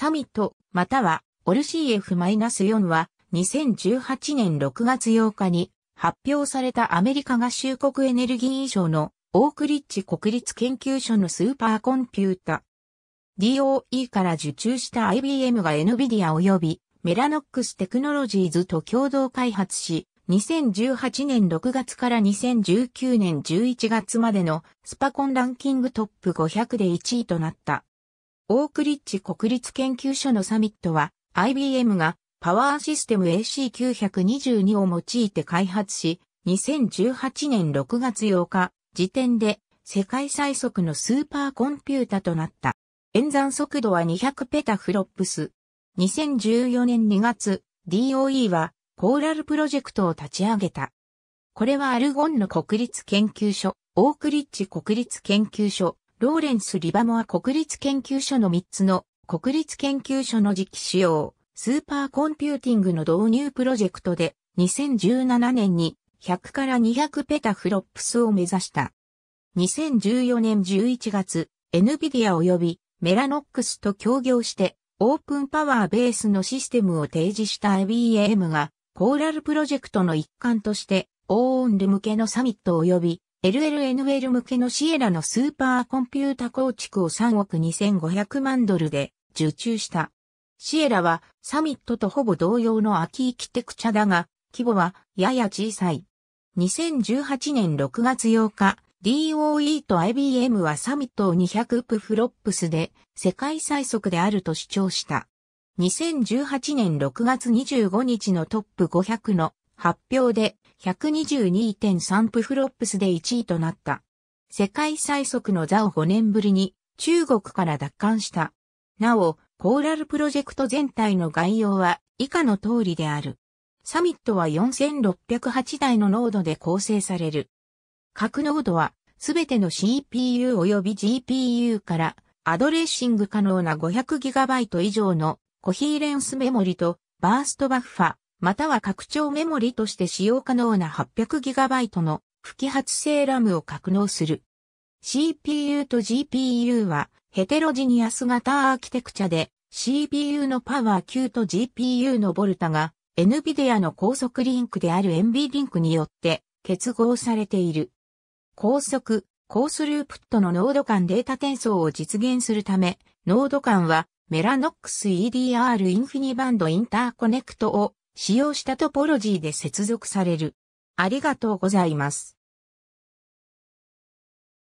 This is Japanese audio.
サミット、または、オル CF-4 は、2018年6月8日に発表されたアメリカ合衆国エネルギー省のオークリッチ国立研究所のスーパーコンピュータ。DOE から受注した IBM が NVIDIA 及びメラノックステクノロジーズと共同開発し、2018年6月から2019年11月までのスパコンランキングトップ500で1位となった。オークリッジ国立研究所のサミットは IBM がパワーシステム AC922 を用いて開発し、2018年6月8日時点で世界最速のスーパーコンピュータとなった。演算速度は200ペタフロップス。2014年2月、DOE はコーラルプロジェクトを立ち上げた。これはアルゴンの国立研究所、オークリッジ国立研究所、ローレンス・リバモア国立研究所の3つの国立研究所の次期使用、スーパーコンピューティングの導入プロジェクトで2017年に100から200ペタフロップスを目指した。2014年11月、NVIDIA 及びメラノックスと協業してオープンパワーベースのシステムを提示した IBM がコーラルプロジェクトの一環としてオーンル向けのサミット及び LLNL 向けのシエラのスーパーコンピュータ構築を3億2500万ドルで受注した。シエラはサミットとほぼ同様の秋キーキテクチャだが、規模はやや小さい。2018年6月8日、DOE と IBM はサミットを200プフロップスで世界最速であると主張した。2018年6月25日のトップ500の発表で122.3プフロップスで1位となった。世界最速の座を5年ぶりに中国から奪還した。なお、コーラルプロジェクト全体の概要は以下の通りである。サミットは4608台のノードで構成される。各ノードはすべての CPU 及び GPU からアドレッシング可能な 500GB 以上のコヒーレンスメモリとバーストバッファ、または拡張メモリとして使用可能な 800GB の不揮発性ラムを格納する。CPU と GPU はヘテロジニアス型アーキテクチャで CPU のパワー級と GPU のボルタが NVIDIA の高速リンクである n b リンクによって結合されている。高速、高スループットの濃度間データ転送を実現するため、濃度間はメラノックス EDR インフィニバンドインターコネクトを使用したトポロジーで接続される。ありがとうございます。